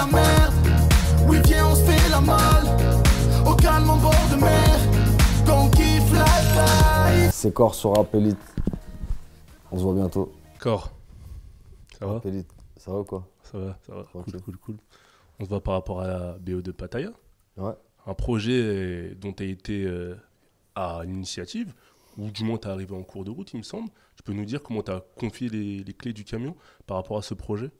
la Oui, on la Au calme, de mer. on C'est Corps sur Rapelite. On se voit bientôt. Corps. Ça va Ça va ou quoi Ça va, ça va. Cool, cool, cool, On se voit par rapport à la BO de Pattaya. Ouais. Un projet dont tu as été euh, à l'initiative ou du moins tu es arrivé en cours de route, il me semble. Tu peux nous dire comment tu as confié les, clés du camion par rapport à ce projet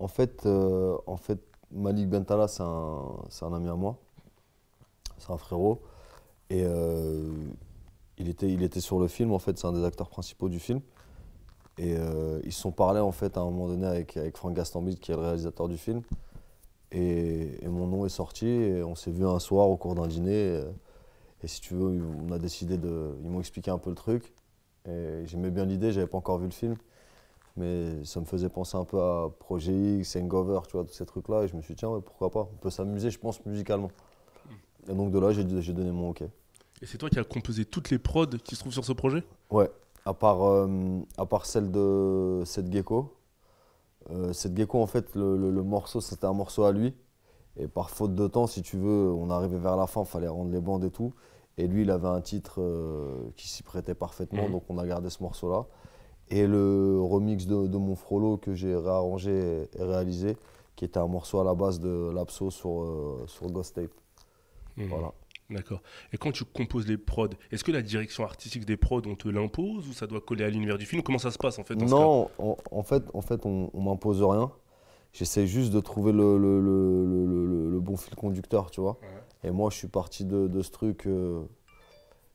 en fait, euh, en fait Malik Bentala, c'est un, ami à moi. C'est un frérot. Et euh, il, était, il était sur le film, en fait, c'est un des acteurs principaux du film. Et euh, ils se sont parlé, en fait, à un moment donné avec, avec Franck Gastambide, qui est le réalisateur du film. Et, mon nom est sorti, et on s'est vu un soir au cours d'un dîner. Et, si tu veux, on a décidé de. Ils m'ont expliqué un peu le truc. Et j'aimais bien l'idée, j'avais pas encore vu le film. Mais ça me faisait penser un peu à Projet X, Hangover, tu vois, tous ces trucs-là. Et je me suis dit, tiens, pourquoi pas On peut s'amuser, je pense, musicalement. Et donc de là, j'ai donné mon OK. Et c'est toi qui as composé toutes les prods qui se trouvent sur ce projet Ouais, euh, à part, celle de cette gecko. Euh, cette gecko, en fait, le, morceau, c'était un morceau à lui. Et par faute de temps, si tu veux, on arrivait vers la fin, il fallait rendre les bandes et tout. Et lui, il avait un titre euh, qui s'y prêtait parfaitement, mmh. donc on a gardé ce morceau-là et le remix de, mon Frollo que j'ai réarrangé et réalisé, qui était un morceau à la base de Lapso sur, euh, Ghost Tape. Mmh. Voilà. D'accord. Et quand tu composes les prods, est-ce que la direction artistique des prods, on te l'impose ou ça doit coller à l'univers du film Comment ça se passe en fait Non, en, fait, en fait, on, m'impose rien. J'essaie juste de trouver le, bon fil conducteur, tu vois. Et moi, je suis parti de, ce truc. Je euh,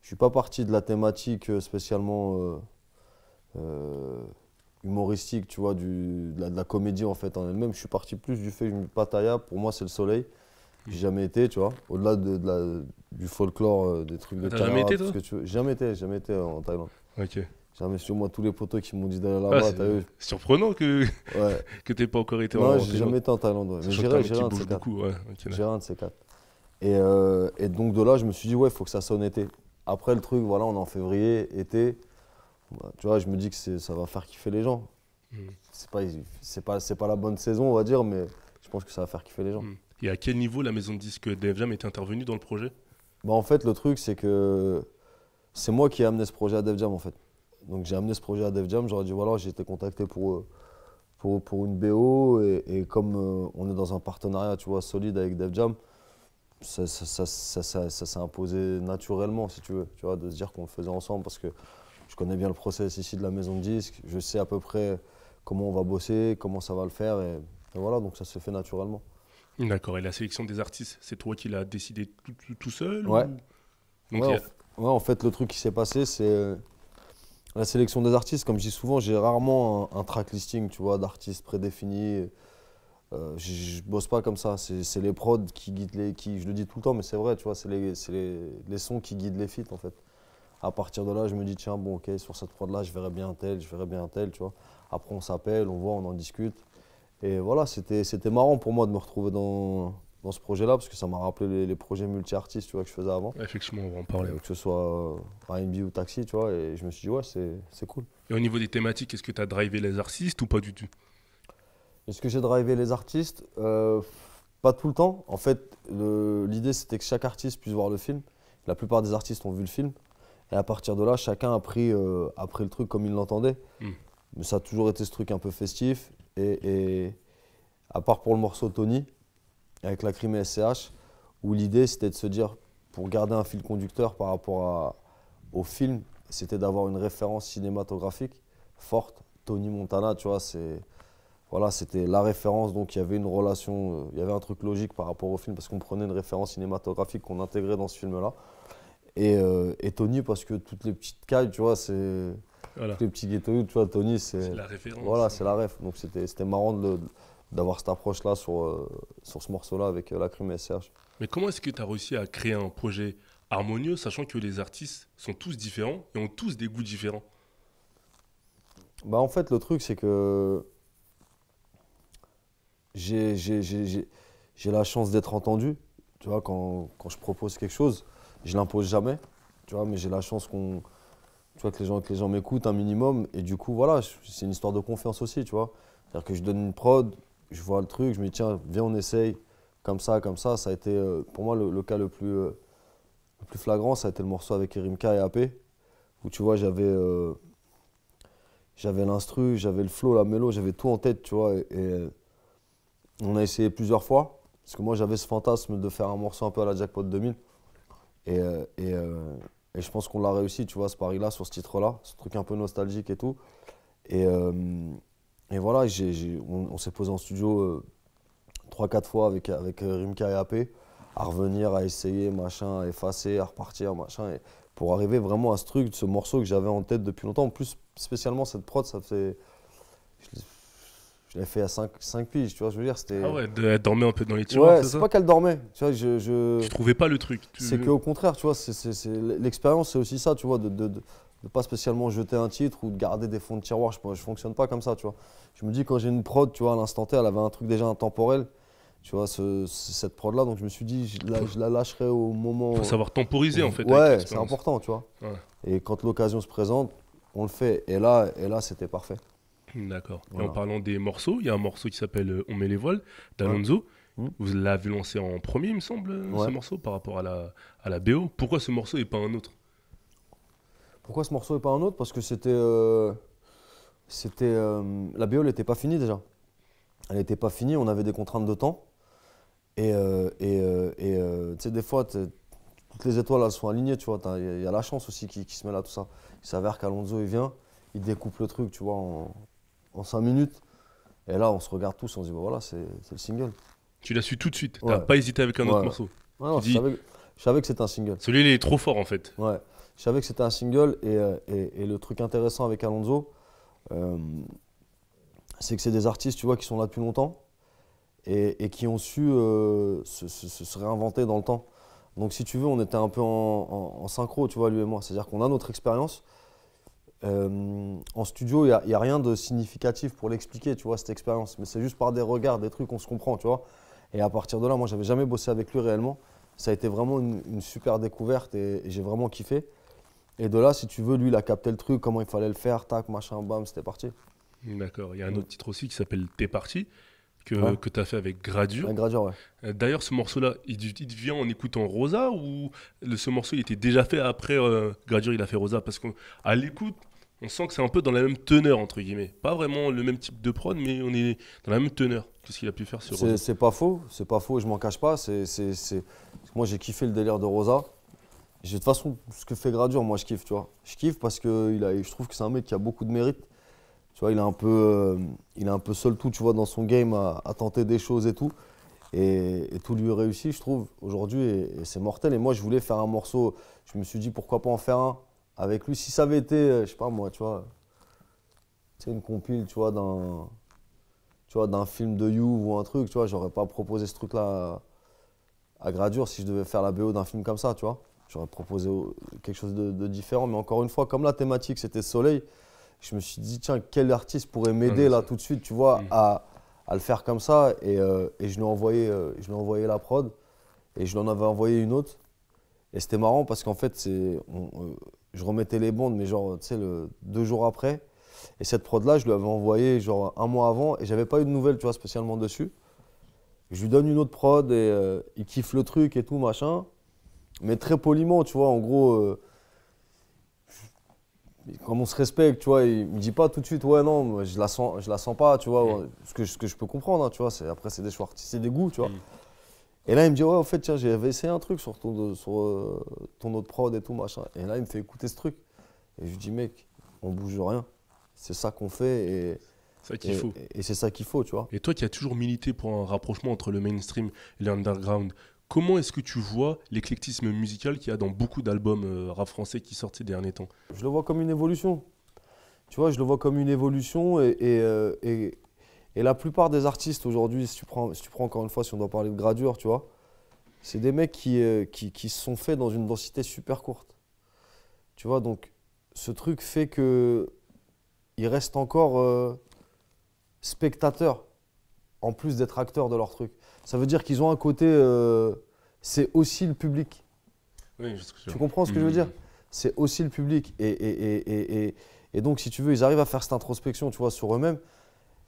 je suis pas parti de la thématique euh, spécialement. Euh, humoristique, tu vois, du, de, la, comédie en fait en elle-même. Je suis parti plus du fait que Pattaya, pour moi, c'est le soleil. J'ai jamais été, tu vois, au-delà de, la, du folklore, euh, des trucs de T'as jamais été, toi que tu Jamais été, jamais été euh, en Thaïlande. Ok. Jamais sur moi tous les potos qui m'ont dit d'aller ah, là-bas, Surprenant que ouais. que t'aies pas encore été. Non, en j'ai jamais été en Thaïlande. J'ai Mais un de ces quatre. Et, donc de là, je me suis dit ouais, il faut que ça sonne été. Après le truc, voilà, on est en février, été. Bah, tu vois, je me dis que ça va faire kiffer les gens. Mm. C'est pas, c'est pas, c'est pas la bonne saison, on va dire, mais je pense que ça va faire kiffer les gens. Mm. Et à quel niveau la maison de disque Def Jam était intervenue dans le projet Bah en fait, le truc c'est que c'est moi qui ai amené ce projet à Def Jam en fait. Donc j'ai amené ce projet à Def Jam, j'aurais dit voilà, j'ai été contacté pour, pour, pour une BO et, comme euh, on est dans un partenariat, tu vois, solide avec Def Jam, ça, ça, s'est imposé naturellement si tu veux, tu vois, de se dire qu'on le faisait ensemble parce que je connais bien le process ici de la maison de disque, je sais à peu près comment on va bosser, comment ça va le faire, et, voilà, donc ça se fait naturellement. D'accord, et la sélection des artistes, c'est toi qui l'as décidé tout, seul Ouais. ouais, en fait, le truc qui s'est passé, c'est euh, la sélection des artistes. Comme je dis souvent, j'ai rarement un, track listing, tu vois, d'artistes prédéfinis. Euh, je, ne bosse pas comme ça. C'est les prods qui guident les. Qui, je le dis tout le temps, mais c'est vrai, tu vois, c'est les, les, sons qui guident les feats, en fait. À partir de là, je me dis, tiens, bon, ok, sur cette prod-là, je verrais bien tel, je verrais bien un tel, tu vois. Après, on s'appelle, on voit, on en discute. Et voilà, c'était marrant pour moi de me retrouver dans, dans ce projet-là, parce que ça m'a rappelé les, projets multi-artistes tu vois, que je faisais avant. Effectivement, on va en parler. Que ce soit euh, RB ou Taxi, tu vois, et je me suis dit, ouais, c'est cool. Et au niveau des thématiques, est-ce que tu as drivé les artistes ou pas du tout Est-ce que j'ai drivé les artistes euh, Pas tout le temps. En fait, l'idée, c'était que chaque artiste puisse voir le film. La plupart des artistes ont vu le film. Et à partir de là, chacun a pris, euh, après le truc comme il l'entendait. Hmm. Mais ça a toujours été ce truc un peu festif. Et, à part pour le morceau Tony, avec la crime et SCH, où l'idée c'était de se dire, pour garder un fil conducteur par rapport au film, c'était d'avoir une référence cinématographique forte. Tony Montana, tu vois, c'est voilà, c'était la référence, donc il y avait une relation, euh, il y avait un truc logique par rapport au film, parce qu'on prenait une référence cinématographique qu'on intégrait dans ce film-là. Euh, et, Tony, parce que toutes les petites cailles, tu vois, c'est. les petits ghettoïdes, tu vois, Tony, c'est. la référence. Voilà, c'est la ref. Donc c'était marrant d'avoir cette approche-là sur, euh, sur ce morceau-là avec euh, la et Serge. Mais comment est-ce que tu as réussi à créer un projet harmonieux, sachant que les artistes sont tous différents et ont tous des goûts différents Bah, en fait, le truc, c'est que. J'ai la chance d'être entendu, tu vois, quand, quand je propose quelque chose je l'impose jamais, tu vois, mais j'ai la chance qu'on, vois, que les gens, gens m'écoutent un minimum. Et du coup, voilà, c'est une histoire de confiance aussi, tu vois. C'est-à-dire que je donne une prod, je vois le truc, je me dis, tiens, viens, on essaye, comme ça, comme ça. Ça a été, euh, pour moi, le, cas le plus, euh, le plus flagrant, ça a été le morceau avec Erimka et AP, où tu vois, j'avais. Euh, j'avais l'instru, j'avais le flow, la mélo, j'avais tout en tête, tu vois. et on a essayé plusieurs fois, parce que moi j'avais ce fantasme de faire un morceau un peu à la Jackpot 2000. Et, euh, euh, et, je pense qu'on l'a réussi, tu vois, ce pari-là, sur ce titre-là, ce truc un peu nostalgique et tout. Et, euh, et voilà, on, s'est posé en studio trois, 3-4 fois avec, avec Rimka et AP à revenir, à essayer, machin, à effacer, à repartir, machin. pour arriver vraiment à ce truc, ce morceau que j'avais en tête depuis longtemps. En plus, spécialement cette prod, ça fait je l'ai fait à 5, 5 piges, tu vois, je veux dire, c'était... Ah ouais, elle dormait un peu dans les tiroirs, Ouais, c'est pas qu'elle dormait, tu vois, je... je... Tu trouvais pas le truc. C'est qu'au contraire, tu vois, l'expérience, c'est aussi ça, tu vois, de, de, de, pas spécialement jeter un titre ou de garder des fonds de tiroir, je, je fonctionne pas comme ça, tu vois. Je me dis, quand j'ai une prod, tu vois, à l'instant T, elle avait un truc déjà intemporel, tu vois, cette prod-là, donc je me suis dit, je la, lâcherai au moment... Faut savoir temporiser, en fait. Ouais, c'est important, tu vois. Et quand l'occasion se présente, on le fait, et là, et là c'était parfait. D'accord. Et en parlant des morceaux, il y a un morceau qui s'appelle euh, On met les voiles d'Alonso. Vous l'avez lancé en premier, il me semble, euh, ce morceau, par rapport à la, à la BO. Pourquoi ce morceau et pas un autre Pourquoi ce morceau et pas un autre Parce que c'était. Euh, c'était la BO n'était pas finie déjà. Elle n'était pas finie, on avait des contraintes de temps. Et tu sais, des fois, toutes les étoiles sont alignées, tu vois. Il y, a la chance aussi qui, se met là, tout ça. Il s'avère qu'Alonso, il vient, il découpe le truc, tu vois, en 5 minutes. Et là, on se regarde tous, on se dit, voilà, c'est le single. Tu l'as su tout de suite, t'as pas hésité avec un autre morceau. Ouais, non, je, savais, que c'était un single. Celui-là, il est trop fort en fait. Ouais, je savais que c'était un single. Et, euh, et, le truc intéressant avec Alonso, euh, c'est que c'est des artistes, tu vois, qui sont là depuis longtemps et, et qui ont su euh, se, réinventer dans le temps. Donc si tu veux, on était un peu en, en synchro, tu vois, lui et moi. C'est-à-dire qu'on a notre expérience, euh, en studio, il n'y a, rien de significatif pour l'expliquer, tu vois, cette expérience. Mais c'est juste par des regards, des trucs, on se comprend, tu vois. Et à partir de là, moi, j'avais jamais bossé avec lui réellement. Ça a été vraiment une, super découverte et, j'ai vraiment kiffé. Et de là, si tu veux, lui, il a capté le truc, comment il fallait le faire, tac, machin, bam, c'était parti. D'accord. Il y a un mm. autre titre aussi qui s'appelle T'es parti, que, que tu as fait avec Gradure. ouais. Euh, d'ailleurs, ce morceau-là, il, devient vient en écoutant Rosa ou ce morceau, il était déjà fait après Gradur, euh, Gradure, il a fait Rosa Parce qu'à l'écoute, on sent que c'est un peu dans la même teneur, entre guillemets. Pas vraiment le même type de prod, mais on est dans la même teneur quest ce qu'il a pu faire sur Rosa. C'est pas faux, c'est pas faux, je m'en cache pas. C'est, Moi, j'ai kiffé le délire de Rosa. De toute façon, ce que fait Gradure, moi, je kiffe, tu vois. Je kiffe parce que il a, je trouve que c'est un mec qui a beaucoup de mérite. Tu vois, il est un peu, euh, il est un peu seul tout, tu vois, dans son game, à, tenter des choses et tout. Et, tout lui réussi, je trouve, aujourd'hui, et c'est mortel. Et moi, je voulais faire un morceau, je me suis dit pourquoi pas en faire un avec lui. Si ça avait été, euh, je sais pas moi, tu vois, c'est une compile, tu vois, d'un tu vois, d'un film de You ou un truc, tu vois, j'aurais pas proposé ce truc-là à, Gradure si je devais faire la BO d'un film comme ça, tu vois. J'aurais proposé quelque chose de, différent, mais encore une fois, comme la thématique c'était soleil, je me suis dit, tiens, quel artiste pourrait m'aider là tout de suite, tu vois, mm. à, le faire comme ça, et, euh, euh, je lui ai envoyé la prod, et je lui en avais envoyé une autre, et c'était marrant parce qu'en fait, c'est je remettais les bandes, mais genre, tu sais, deux jours après. Et cette prod-là, je lui avais envoyé genre un mois avant et j'avais pas eu de nouvelles, tu vois, spécialement dessus. Je lui donne une autre prod et euh, il kiffe le truc et tout, machin. Mais très poliment, tu vois, en gros, euh, comme on se respecte, tu vois, il me dit pas tout de suite, ouais, non, je la sens, je la sens pas, tu vois, mm. ce, que, ce que je peux comprendre, hein, tu vois, après, c'est des choix c'est des goûts, tu vois. Mm. Et là, il me dit, ouais, en fait, tiens, j'avais essayé un truc sur ton, sur, euh, ton autre prod et tout, machin. Et là, il me fait écouter ce truc. Et je lui dis, mec, on bouge rien. C'est ça qu'on fait et. Ça qu'il faut. Et, c'est ça qu'il faut, tu vois. Et toi qui as toujours milité pour un rapprochement entre le mainstream et l'underground, comment est-ce que tu vois l'éclectisme musical qu'il y a dans beaucoup d'albums euh, rap français qui sortent ces derniers temps Je le vois comme une évolution. Tu vois, je le vois comme une évolution et euh, et la plupart des artistes aujourd'hui, si, tu prends, tu prends encore une fois, si on doit parler de gradure, tu vois, c'est des mecs qui, euh, qui, sont faits dans une densité super courte. Tu vois, donc ce truc fait que ils restent encore euh, spectateurs, en plus d'être acteurs de leur truc. Ça veut dire qu'ils ont un côté. Euh, c'est aussi le public. Oui, je tu comprends ce que je veux dire C'est aussi le public. Et et, et, et, et donc, si tu veux, ils arrivent à faire cette introspection, tu vois, sur eux-mêmes.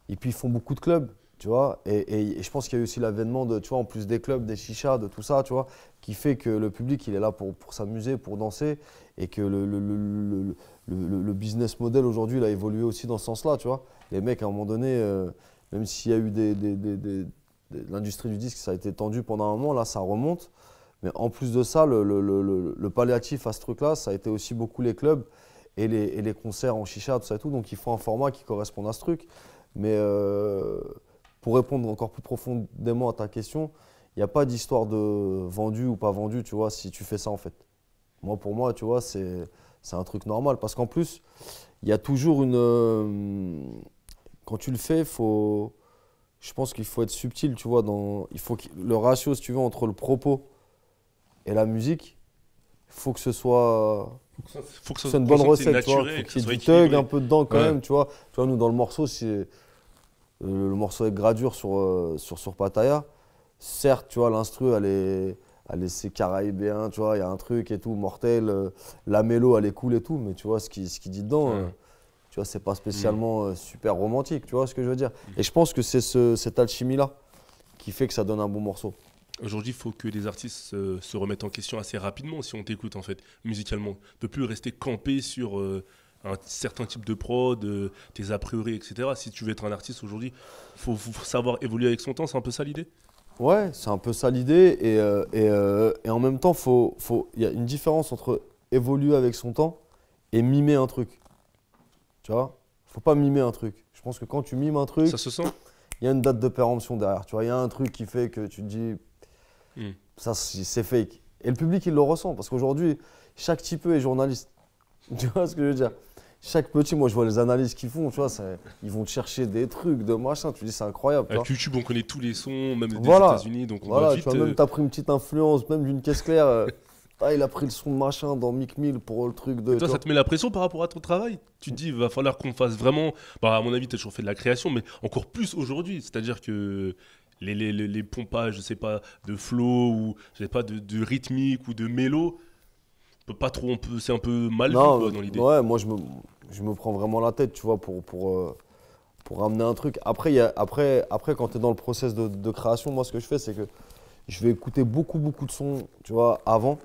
Et puis ils font beaucoup de clubs, tu vois. Et, je pense qu'il y a eu aussi l'avènement de, tu vois, en plus des clubs, des chichas, de tout ça, tu vois, qui fait que le public, il est là pour, pour s'amuser, pour danser, et que le, le, le, le business model aujourd'hui, il a évolué aussi dans ce sens-là, tu vois. Les mecs, à un moment donné, euh, même s'il y a eu des, des, des, l'industrie du disque, ça a été tendu pendant un moment, là ça remonte. Mais en plus de ça, le, le, le, le palliatif à ce truc-là, ça a été aussi beaucoup les clubs et les, et les, concerts en chicha, tout ça et tout. Donc ils font un format qui correspond à ce truc. Mais euh, pour répondre encore plus profondément à ta question, il n'y a pas d'histoire de vendu ou pas vendu, tu vois, si tu fais ça en fait. Moi, pour moi, tu vois, c'est un truc normal. Parce qu'en plus, il y a toujours une. Euh, quand tu le fais, faut, je pense qu'il faut être subtil, tu vois. Dans, il faut que le ratio, si tu veux, entre le propos et la musique, il faut que ce soit. Faut que ce soit une bonne recette, tu vois. Faut qu'il y ait du un peu dedans quand même, tu vois. Tu vois, nous, dans le morceau, c'est euh, le, morceau est Gradure sur, euh, sur, sur Pataya, certes, tu vois, l'instru, elle est, elle est, c'est caraïbéen, tu vois, il y a un truc et tout, mortel, euh, la mélo, elle est cool et tout, mais tu vois, ce qu'il ce qui dit dedans, tu vois, c'est pas spécialement mm. super romantique, tu vois ce que je veux dire. Et je pense que c'est ce, cette alchimie-là qui fait que ça donne un bon morceau. Aujourd'hui, il faut que les artistes se remettent en question assez rapidement si on t'écoute, en fait, musicalement. On peut plus rester campé sur un certain type de prod, euh, tes a priori, etc. Si tu veux être un artiste aujourd'hui, il faut, savoir évoluer avec son temps, c'est un peu ça l'idée Ouais, c'est un peu ça l'idée. Et, euh, euh, en même temps, il faut, y a une différence entre évoluer avec son temps et mimer un truc. Tu vois faut pas mimer un truc. Je pense que quand tu mimes un truc. Ça se sent Il y a une date de péremption derrière. Tu vois, il y a un truc qui fait que tu te dis. Hmm. Ça, c'est fake. Et le public, il le ressent. Parce qu'aujourd'hui, chaque type est journaliste. Tu vois ce que je veux dire chaque petit, moi je vois les analyses qu'ils font, tu vois, ils vont te chercher des trucs, de machin, tu dis c'est incroyable. Avec YouTube, on connaît tous les sons, même des États-Unis, donc on voilà, va vite, tu as même euh, t'as pris une petite influence, même d'une caisse claire. Euh, ah, il a pris le son de machin dans Mic Mill pour le truc de. toi, ça te met la pression par rapport à ton travail. Tu te dis, il va falloir qu'on fasse vraiment. Bah, à mon avis, tu toujours fait de la création, mais encore plus aujourd'hui. C'est-à-dire que les, les, les, pompages, je sais pas, de flow ou je sais pas, de, de rythmique ou de mélo, peut pas trop, c'est un peu mal dans l'idée. Ouais, moi je me, prends vraiment la tête, tu vois, pour, pour, euh, pour un truc. Après, après, après quand tu es dans le process de, création, moi ce que je fais, c'est que je vais écouter beaucoup, beaucoup de sons, tu vois, avant.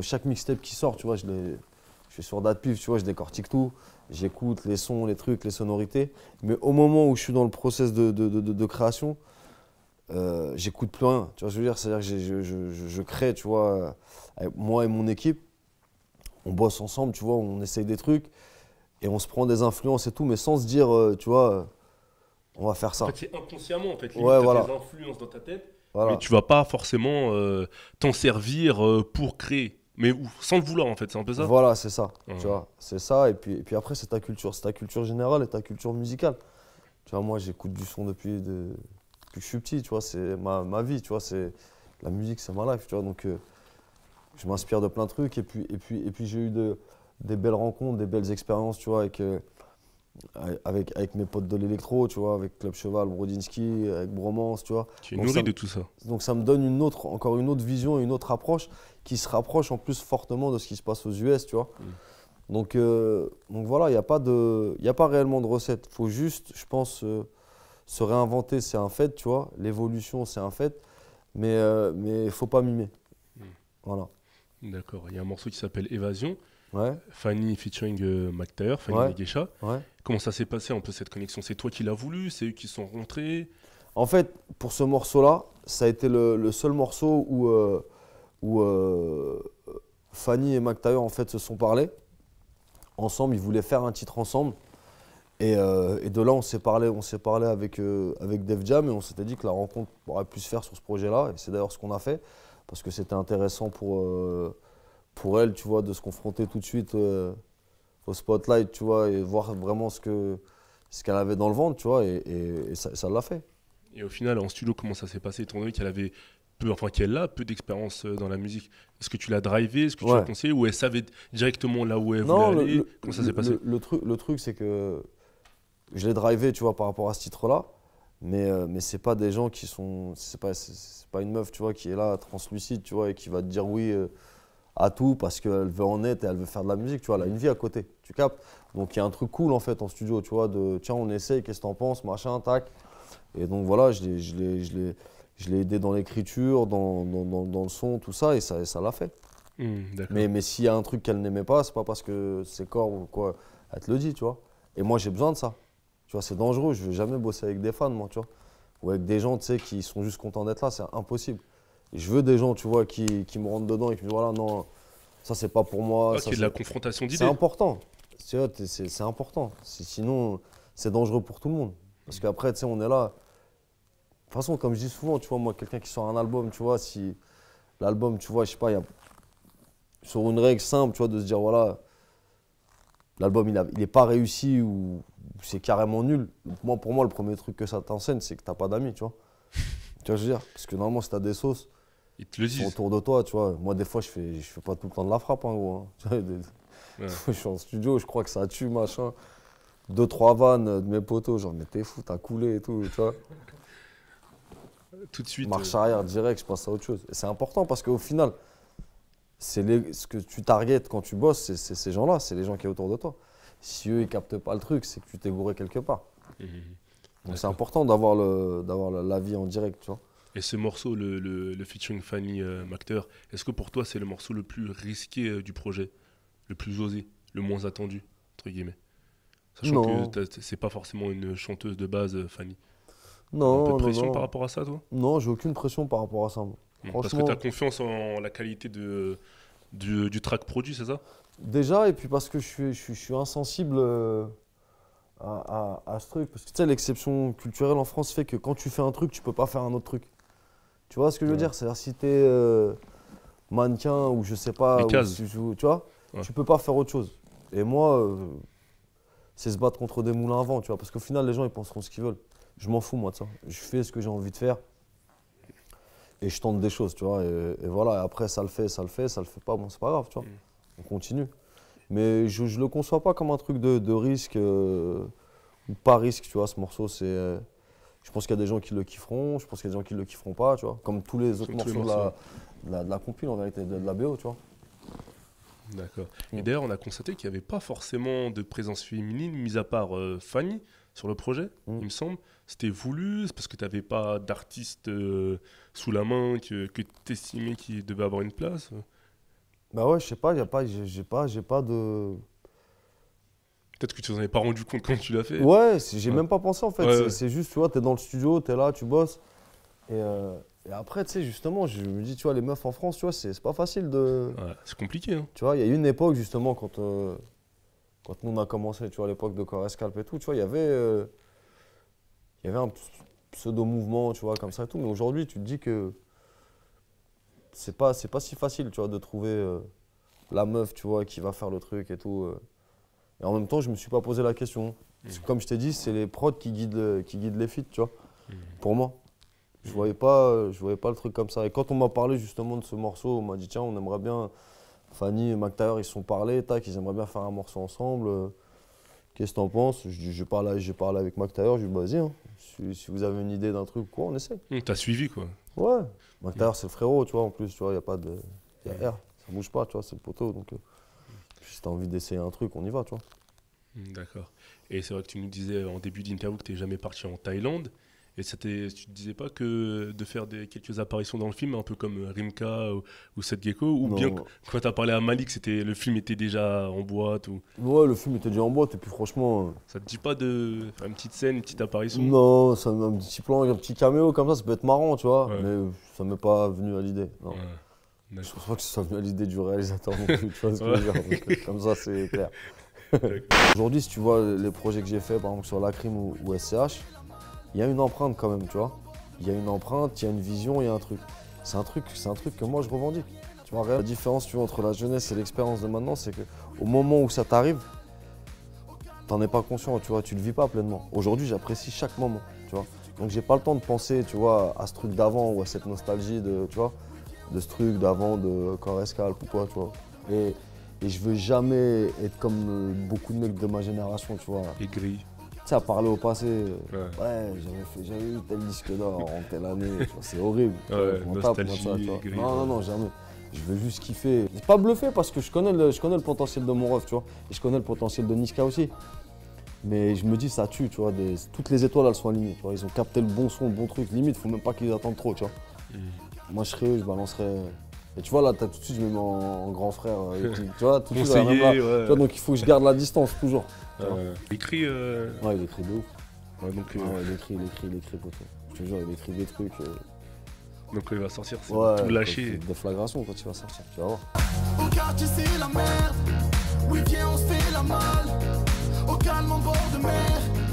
Chaque mixtape qui sort, tu vois, je, je suis sur date pif, tu vois, je décortique tout. J'écoute les sons, les trucs, les sonorités. Mais au moment où je suis dans le process de création, euh, j'écoute plein, Tu vois je veux dire C'est-à-dire que je, je, crée, tu vois, euh, moi et mon équipe, on bosse ensemble, tu vois, on essaye des trucs et on se prend des influences et tout, mais sans se dire, euh, tu vois, on va faire ça. En fait, c'est inconsciemment, en fait. les influences dans ta tête, mais tu vas pas forcément t'en servir pour créer. Mais sans le vouloir, en fait, c'est un peu ça Voilà, c'est ça. Tu vois, c'est ça. Et puis, et puis après, c'est ta culture. C'est ta culture générale et ta culture musicale. Tu vois, moi, j'écoute du son depuis... De je suis petit, tu vois, c'est ma, ma, vie, tu vois, c'est la musique, c'est ma life, tu vois, donc euh, je m'inspire de plein de trucs et puis, et puis, et puis j'ai eu de, des belles rencontres, des belles expériences, tu vois, avec, euh, avec, avec mes potes de l'électro, tu vois, avec Club Cheval, Brodinski, avec Bromance, tu vois. Tu es donc nourri de tout ça. Donc ça me donne une autre, encore une autre vision, une autre approche qui se rapproche en plus fortement de ce qui se passe aux US, tu vois. Mm. Donc, euh, donc voilà, il n'y a, pas de, il y a pas réellement de recette. faut juste, je pense, se réinventer, c'est un fait, tu vois. L'évolution, c'est un fait. Mais il euh, mais ne faut pas mimer. Hmm. Voilà. D'accord. Il y a un morceau qui s'appelle Évasion. Ouais. Fanny featuring euh, McTayer, Fanny ouais. Comment ça s'est passé un peu cette connexion C'est toi qui l'as voulu C'est eux qui sont rentrés En fait, pour ce morceau-là, ça a été le, seul morceau où, euh, où euh, Fanny et McTayer en fait, se sont parlé ensemble. Ils voulaient faire un titre ensemble. Euh, et, de là, on s'est parlé, on s'est parlé avec, euh, avec Def Jam et on s'était dit que la rencontre aurait pu se faire sur ce projet-là. Et c'est d'ailleurs ce qu'on a fait, parce que c'était intéressant pour, euh, pour elle, tu vois, de se confronter tout de suite au spotlight, tu vois, et voir vraiment ce qu'elle ce qu'elle avait dans le ventre, tu vois, et, ça l'a fait. Et au final, en studio, comment ça s'est passé, étant donné qu'elle avait peu, enfin qu'elle a peu d'expérience dans la musique. Est-ce que tu l'as drivée Est-ce que tu l'as conseillée Ou elle savait directement là où elle voulait aller Comment ça s'est passé le, truc, le truc, c'est que je l'ai drivé, tu vois, par rapport à ce titre-là. Mais, euh, mais c'est pas des gens qui sont. C'est pas, pas une meuf, tu vois, qui est là, translucide, tu vois, et qui va te dire oui euh, à tout parce qu'elle veut en être et elle veut faire de la musique, tu vois. Elle a une vie à côté, tu captes. Donc il y a un truc cool, en fait, en studio, tu vois, de tiens, on essaye, qu'est-ce que en penses, machin, tac. Et donc voilà, je l'ai, je aidé dans l'écriture, dans, dans, dans, le son, tout ça, et ça, ça l'a fait. Mmh, mais, mais s'il y a un truc qu'elle n'aimait pas, c'est pas parce que c'est corps ou quoi, elle te le dit, tu vois. Et moi, j'ai besoin de ça. Tu vois, c'est dangereux. Je vais jamais bosser avec des fans, moi, tu vois. Ou avec des gens, tu sais, qui sont juste contents d'être là. C'est impossible. je veux des gens, tu vois, qui, me rentrent dedans et qui me disent, voilà, non, ça, c'est pas pour moi. Ah, c'est de la confrontation d'idées. C'est important. C'est important. Sinon, c'est dangereux pour tout le monde. Parce qu'après, tu sais, on est là. De toute façon, comme je dis souvent, tu vois, moi, quelqu'un qui sort un album, tu vois, si l'album, tu vois, je sais pas, il y a sur une règle simple, tu vois, de se dire, voilà, l'album, il n'est pas réussi ou c'est carrément nul. Moi, pour moi, le premier truc que ça t'enseigne, c'est que t'as pas d'amis, tu vois. tu vois, je veux dire, parce que normalement, si t'as des sauces, ils te le disent. autour de toi, tu vois. Moi, des fois, je fais, je fais pas tout le temps de la frappe, en hein, gros. Hein. je suis en studio, je crois que ça tue, machin. Deux, trois vannes de mes potos, genre, mais t'es fou, t'as coulé et tout, tu vois. Tout de suite. Marche euh. arrière, direct, je passe à autre chose. Et c'est important parce qu'au final, c'est ce que tu targetes quand tu bosses, c'est ces gens-là, c'est les gens qui sont autour de toi si eux, ils captent pas le truc, c'est que tu t'es bourré quelque part. Mmh, mmh. Donc c'est important d'avoir l'avis en direct, tu vois. Et ce morceau, le, le, featuring Fanny euh, Macteur, est-ce que pour toi, c'est le morceau le plus risqué euh, du projet Le plus osé Le moins attendu, entre guillemets Sachant que c'est pas forcément une chanteuse de base, euh, Fanny. Non, un peu de pression par rapport à ça, toi Non, j'ai aucune pression par rapport à ça. Parce que tu as confiance en la qualité de, du, du track produit, c'est ça Déjà, et puis parce que je suis, insensible euh, à, ce truc. Parce que tu sais, l'exception culturelle en France fait que quand tu fais un truc, tu peux pas faire un autre truc. Tu vois ce que je veux dire C'est-à-dire, si t'es euh, mannequin ou je sais pas, tu vois, tu peux pas faire autre chose. Et moi, euh, c'est se battre contre des moulins à vent, tu vois. Parce qu'au final, les gens, ils penseront ce qu'ils veulent. Je m'en fous, moi, de ça. Je fais ce que j'ai envie de faire et je tente des choses, tu vois. Et, voilà, et après, ça le fait, ça le fait, ça le fait pas, bon, c'est pas grave, tu vois. Mm on continue. Mais je ne le conçois pas comme un truc de, risque euh, ou pas risque, tu vois, ce morceau, c'est... Euh, je pense qu'il y a des gens qui le kifferont, je pense qu'il y a des gens qui le kifferont pas, tu vois, comme tous les autres morceaux de la, de, en vérité, de, la BO, tu vois. D'accord. Et mm. d'ailleurs, on a constaté qu'il n'y avait pas forcément de présence féminine, mis à part euh, Fanny, sur le projet, mm. il me semble. C'était voulu, parce que tu n'avais pas d'artiste sous la main que, que tu estimais qu'il devait avoir une place. Bah ouais, je sais pas, pas, j'ai pas, j'ai pas de. Peut-être que tu t'en avais pas rendu compte quand tu l'as fait. Ouais, j'ai même pas pensé en fait. c'est juste, tu vois, t'es dans le studio, t'es là, tu bosses. Euh, et, après, tu sais, justement, je me dis, tu vois, les meufs en France, tu vois, c'est pas facile de. c'est compliqué. Hein. Tu vois, il y a eu une époque justement quand. Euh, quand nous on a commencé, tu vois, l'époque de Corescalp et tout, tu vois, il y avait. Euh, il y avait un pseudo-mouvement, tu vois, comme ça et tout. Mais aujourd'hui, tu te dis que c'est pas, pas si facile, tu vois, de trouver euh, la meuf, tu vois, qui va faire le truc et tout. Euh. Et en même temps, je me suis pas posé la question. Mmh. comme je t'ai dit, c'est les prods qui guident, qui guident les feats, tu vois, mmh. pour moi. Je mmh. voyais pas, euh, je voyais pas le truc comme ça. Et quand on m'a parlé justement de ce morceau, on m'a dit tiens, on aimerait bien. Fanny et McTayer, ils sont parlé, tac, ils aimeraient bien faire un morceau ensemble. Qu'est-ce que t'en penses Je j'ai parlé, avec McTayer, je lui ai dit, bah, vas-y, hein. si, vous avez une idée d'un truc, quoi, on essaie. T'as suivi quoi. Ouais. McTayer, c'est le frérot, tu vois, en plus, tu vois, il n'y a pas de. Y a ça bouge pas, tu vois, c'est le poteau. Donc, euh, Si si as envie d'essayer un truc, on y va, tu vois. D'accord. Et c'est vrai que tu nous disais en début d'interview que tu t'es jamais parti en Thaïlande. Et tu te disais pas que de faire des, quelques apparitions dans le film, un peu comme Rimka ou, Seth Gecko, ou bien quand tu as parlé à Malik, c'était, le film était déjà en boîte ou... Ouais, le film était déjà en boîte, et puis franchement. Euh, ça te dit pas de une petite scène, une petite apparition Non, ça, un petit plan, un petit caméo comme ça, ça peut être marrant, tu vois, mais ça m'est pas venu à l'idée. Non. Je pense pas que ça soit venu à l'idée du réalisateur non plus, tu vois ce que je veux dire. Comme ça, c'est clair. Aujourd'hui, si tu vois les projets que j'ai fait, par exemple sur La Crime ou SCH, il y a une empreinte quand même, tu vois. Il y a une empreinte, il y a une vision, il y a un truc. C'est un truc, c'est un truc que moi je revendique. Tu vois, la différence entre la jeunesse et l'expérience de maintenant, c'est que au moment où ça t'arrive, t'en es pas conscient, tu vois, tu le vis pas pleinement. Aujourd'hui, j'apprécie chaque moment, tu vois. Donc j'ai pas le temps de penser, tu vois, à ce truc d'avant ou à cette nostalgie de, tu vois, de ce truc d'avant de Corescal ou quoi, tu vois. Et, et je veux jamais être comme euh, beaucoup de mecs de ma génération, tu vois. gris sais, à parler au passé. Euh, ouais, ouais j'avais eu tel disque d'or en telle année. c'est horrible. Ouais, on tape, ça, non, non, non, jamais. Je veux juste kiffer. Pas bluffé parce que je connais le, je connais le potentiel de mon ref, tu vois. Et je connais le potentiel de Niska aussi. Mais je me dis, ça tue, tu vois. toutes les étoiles, elles sont alignées. Tu vois. Ils ont capté le bon son, le bon truc. Limite, faut même pas qu'ils attendent trop, tu vois. Mm. Moi, je serais eux, je balancerais et tu vois, là, as, tout de suite, je me mets en, grand frère. Euh, tu vois, tout de suite, donc il faut que je garde la distance, toujours. Euh, il Écrit. euh, Ouais, il écrit de ouf. ouais, donc, ah euh, il écrit, il écrit, il écrit, poteau. Je te il écrit des trucs. donc il va sortir, c'est ouais, tout lâcher. De flagration quand il va sortir, tu vas voir. quartier c'est la merde Oui on se fait la Au calme en bord de mer